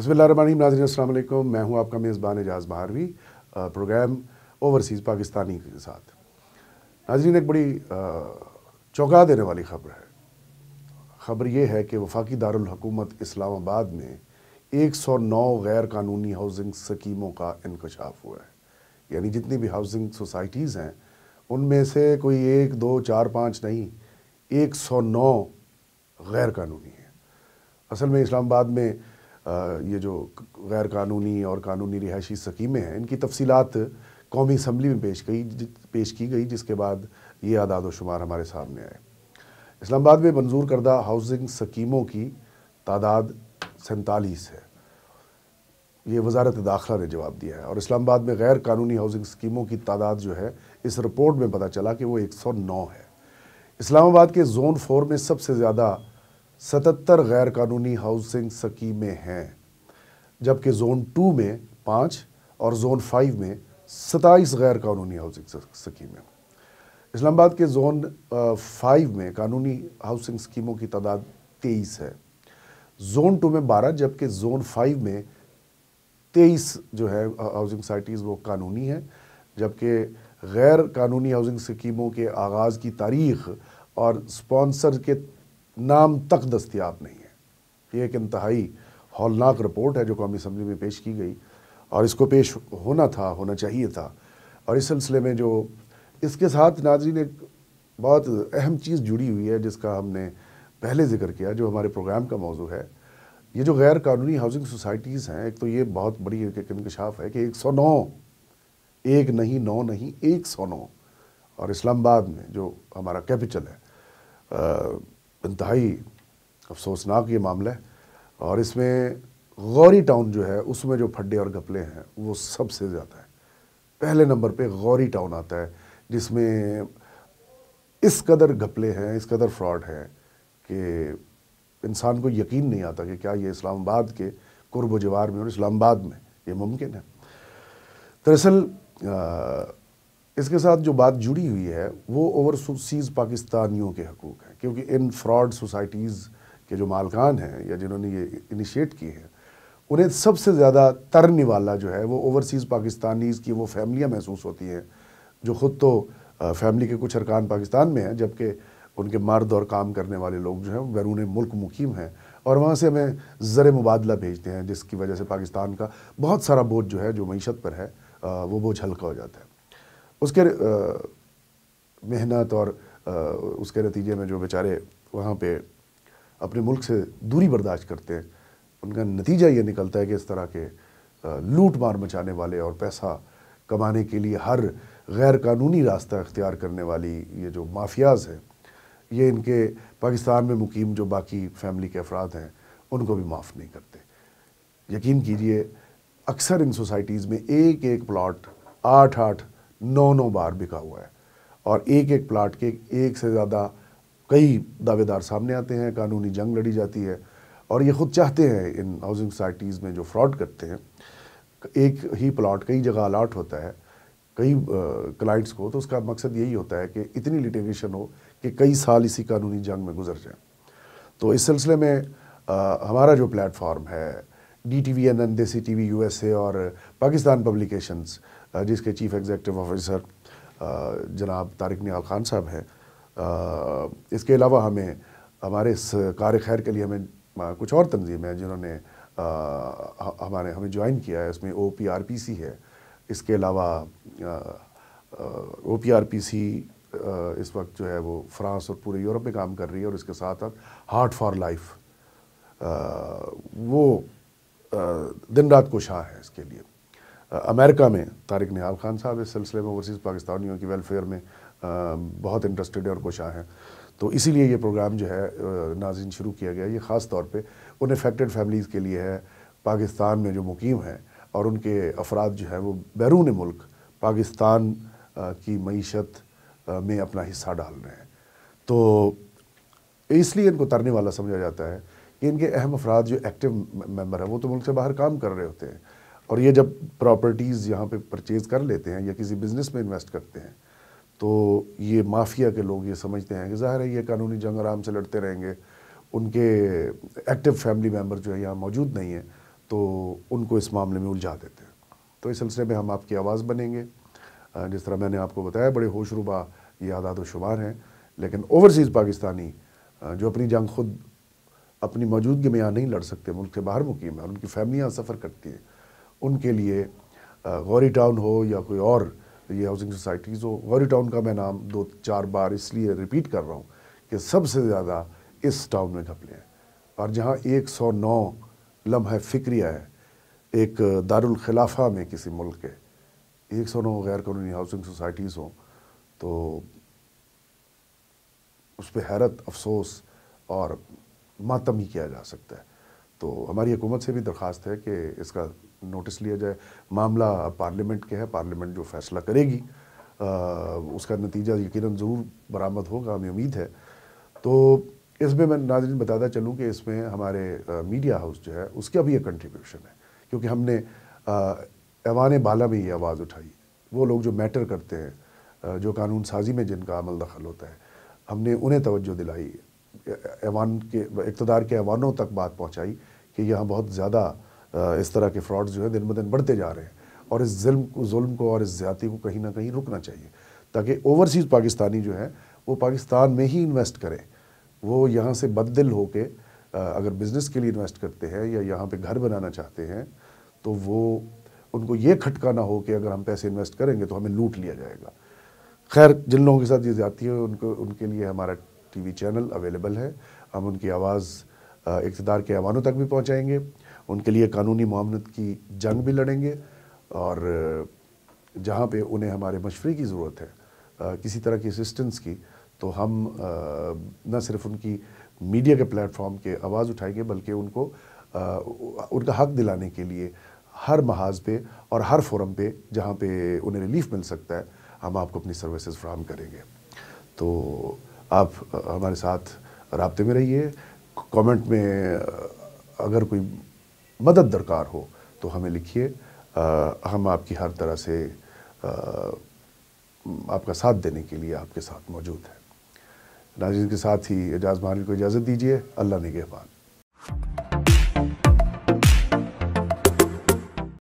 बसमिल नाजरकम मैं हूं आपका मेज़बान एजाज बहारवी प्रोग्राम ओवरसीज़ पाकिस्तानी के साथ नाजरीन एक बड़ी चौंका देने वाली खबर है खबर यह है कि वफाकी दारकूमत इस्लामाबाद में 109 गैर कानूनी हाउसिंग स्कीमों का इंकशाफ हुआ है यानी जितनी भी हाउसिंग सोसाइटीज़ हैं उनमें से कोई एक दो चार पाँच नहीं एक सौ गैर कानूनी है असल में इस्लामाबाद में ये जो गैर कानूनी और कानूनी रिहायशी सकीमें हैं इनकी तफसीत कौमी असम्बली में पेश गई पेश की गई जिसके बाद ये आदाद व शुमार हमारे सामने आए इस्लामाबाद में मंजूर करदा हाउसिंग सकीमों की तादाद सैंतालीस है ये वजारत दाखिला ने जवाब दिया है और इस्लामाबाद में गैर कानूनी हाउसिंग स्कीमों की तादाद जो है इस रिपोर्ट में पता चला कि वो 109 है इस्लामाबाद के जोन फोर में सबसे ज़्यादा सतहत्तर कानूनी हाउसिंग सकी हैं जबकि जोन टू में पाँच और जोन फाइव में सताईस कानूनी हाउसिंग सकी इस्लामाबाद के जोन फाइव में कानूनी हाउसिंग स्कीमों की तादाद तेईस है जोन टू में बारह जबकि जोन फाइव में तेईस जो है हाउसिंग सोसाइटीज़ वो कानूनी हैं जबकि गैर कानूनी हाउसिंग स्कीमों के आगाज़ की तारीख और स्पॉन्सर के नाम तक दस्तियाब नहीं है ये एक इंतहाई हौलनाक रिपोर्ट है जो कौमी असम्बली में पेश की गई और इसको पेश होना था होना चाहिए था और इस सिलसिले में जो इसके साथ नाजरीन एक बहुत अहम चीज़ जुड़ी हुई है जिसका हमने पहले जिक्र किया जो हमारे प्रोग्राम का मौजू है ये जो गैर कानूनी हाउसिंग सोसाइटीज़ हैं एक तो ये बहुत बड़ी एक इनकशाफ है कि एक सौ नौ एक नहीं नौ नहीं एक सौ नौ और इस्लामाबाद में जो हमारा कैपिटल है इंतहाई अफसोसनाक ये मामला है और इसमें गौरी टाउन जो है उसमें जो फड्डे और घपले हैं वो सबसे ज़्यादा है पहले नंबर पे गौरी टाउन आता है जिसमें इस कदर घपले हैं इस कदर फ्रॉड हैं कि इंसान को यकीन नहीं आता कि क्या ये इस्लामाबाद के कुर्ब जवार में और इस्लामाबाद में ये मुमकिन है दरअसल इसके साथ जो बात जुड़ी हुई है वो ओवरसीज़ पाकिस्तानियों के हकूक़ हैं क्योंकि इन फ्रॉड सोसाइटीज़ के जो मालकान हैं या जिन्होंने ये इनिशिएट किए हैं उन्हें सबसे ज़्यादा तरने वाला जो है वो ओवरसीज़ पाकिस्तानीज़ की वो फैमिलियाँ महसूस होती हैं जो ख़ुद तो फैमिली के कुछ अरकान पाकिस्तान में हैं जबकि उनके मर्द और काम करने वाले लोग जो हैं बैरून मुल्क मुकीम हैं और वहाँ से हमें ज़र मुबादला भेजते हैं जिसकी वजह से पाकिस्तान का बहुत सारा बोझ जो है जो मीशत पर है वो बोझ हल्का हो जाता है उसके मेहनत और उसके नतीजे में जो बेचारे वहाँ पे अपने मुल्क से दूरी बर्दाश्त करते हैं उनका नतीजा ये निकलता है कि इस तरह के लूट मार मचाने वाले और पैसा कमाने के लिए हर गैर कानूनी रास्ता अख्तियार करने वाली ये जो माफियाज हैं ये इनके पाकिस्तान में मुकीम जो बाकी फैमिली के अफराद हैं उनको भी माफ़ नहीं करते यकीन कीजिए अक्सर इन सोसाइटीज़ में एक एक प्लाट आठ आठ नौ नौ बार बिका हुआ है और एक एक प्लाट के एक से ज़्यादा कई दावेदार सामने आते हैं कानूनी जंग लड़ी जाती है और ये खुद चाहते हैं इन हाउसिंग सोसाइटीज़ में जो फ्रॉड करते हैं एक ही प्लाट कई जगह अलाट होता है कई क्लाइंट्स को तो उसका मकसद यही होता है कि इतनी लिटिगेशन हो कि कई साल इसी कानूनी जंग में गुजर जाए तो इस सिलसिले में आ, हमारा जो प्लेटफॉर्म है D T V N N Desi T V U S A और पाकिस्तान पब्लिकेशंस जिसके चीफ एग्जेक्टिव ऑफिसर जनाब तारिक नियाल खान साहब हैं इसके अलावा हमें हमारे इस कार खैर के लिए हमें कुछ और तनजीमें हैं जिन्होंने हमारे हमें ज्वाइन किया है इसमें O P R P C है इसके अलावा O P R P C इस वक्त जो है वो फ्रांस और पूरे यूरोप में काम कर रही है और इसके साथ साथ हार्ट फॉर लाइफ वो दिन रात को शाह है इसके लिए अमेरिका में तारिक निहाल खान साहब इस सिलसिले में ओवरसीज़ पाकिस्तानियों की वेलफेयर में बहुत इंटरेस्टेड है और कोशा हैं तो इसीलिए ये प्रोग्राम जो है नाजिन शुरू किया गया ये ख़ास तौर पर उन अफेक्टेड फैमिलीज़ के लिए है पाकिस्तान में जो मुकीम हैं और उनके अफराद जो हैं वो बैरून मुल्क पाकिस्तान की मीशत में अपना हिस्सा डाल रहे हैं तो इसलिए इनको तरने वाला समझा जाता है कि इनके अहम अफराद जो एक्टिव मेम्बर हैं वो तो मुल्क से बाहर काम कर रहे होते हैं और ये जब प्रॉपर्टीज़ यहाँ पे परचेज़ कर लेते हैं या किसी बिज़नेस में इन्वेस्ट करते हैं तो ये माफिया के लोग ये समझते हैं कि ज़ाहिर है ये कानूनी जंग आराम से लड़ते रहेंगे उनके एक्टिव फैमिली मेम्बर जो है यहाँ मौजूद नहीं है तो उनको इस मामले में उलझा देते हैं तो इस सिलसिले में हम आपकी आवाज़ बनेंगे जिस तरह मैंने आपको बताया बड़े होशरुबा ये आदाद शुमार हैं लेकिन ओवरसीज़ पाकिस्तानी जो अपनी जंग खुद अपनी मौजूदगी में यहाँ नहीं लड़ सकते मुल्क के बाहर मुकीम है और उनकी यहाँ सफ़र करती है उनके लिए गौरी टाउन हो या कोई और ये हाउसिंग सोसाइटीज़ हो गौरी टाउन का मैं नाम दो चार बार इसलिए रिपीट कर रहा हूँ कि सबसे ज़्यादा इस टाउन में घपले हैं और जहाँ 109 लम्हे फिक्रिया है एक दारुल खिलाफा में किसी मुल्क के 109 गैर कानूनी हाउसिंग सोसाइटीज़ हों तो उस पर हैरत अफसोस और मातम ही किया जा सकता है तो हमारी हुकूमत से भी दरख्वास्त है कि इसका नोटिस लिया जाए मामला पार्लियामेंट के है पार्लियामेंट जो फैसला करेगी आ, उसका नतीजा यकीन ज़रूर बरामद होगा हमें उम्मीद है तो इसमें मैं नाजरन बताता चलूँ कि इसमें हमारे आ, मीडिया हाउस जो है उसका भी एक कंट्रीब्यूशन है क्योंकि हमने ऐवान बाला में ये आवाज़ उठाई वो लोग जो मैटर करते हैं जो कानून साजी में जिनका अमल दखल होता है हमने उन्हें तवज्जो दिलाई ऐवान के इकतदार के ऐवानों तक बात पहुँचाई कि यहाँ बहुत ज़्यादा इस तरह के फ्रॉड जो है दिन ब दिन बढ़ते जा रहे हैं और इस जुल्म जुल्म को और इस ज़्यादा को कहीं ना कहीं रुकना चाहिए ताकि ओवरसीज़ पाकिस्तानी जो है वो पाकिस्तान में ही इन्वेस्ट करें वो यहाँ से बददिल होके अगर बिज़नेस के लिए इन्वेस्ट करते हैं या यहाँ पे घर बनाना चाहते हैं तो वो उनको ये खटका ना हो कि अगर हम पैसे इन्वेस्ट करेंगे तो हमें लूट लिया जाएगा खैर जिन लोगों के साथ ये जाती है उनको उनके लिए हमारा टीवी चैनल अवेलेबल है हम उनकी आवाज़ इकतदार के अवानों तक भी पहुँचाएँगे उनके लिए कानूनी मामलत की जंग भी लड़ेंगे और जहाँ पे उन्हें हमारे मशवरे की ज़रूरत है किसी तरह की असिस्टेंस की तो हम न सिर्फ उनकी मीडिया के प्लेटफॉर्म के आवाज़ उठाएंगे बल्कि उनको उनका हक दिलाने के लिए हर महाज पे और हर फोरम पे जहाँ पे उन्हें रिलीफ मिल सकता है हम आपको अपनी सर्विसेज फ्राहम करेंगे तो आप हमारे साथ रबते में रहिए कमेंट में अगर कोई मदद दरकार हो तो हमें लिखिए हम आपकी हर तरह से आ, आपका साथ देने के लिए आपके साथ मौजूद हैं नाजिन के साथ ही एजाज महानी को इजाज़त दीजिए अल्लाह निगहबान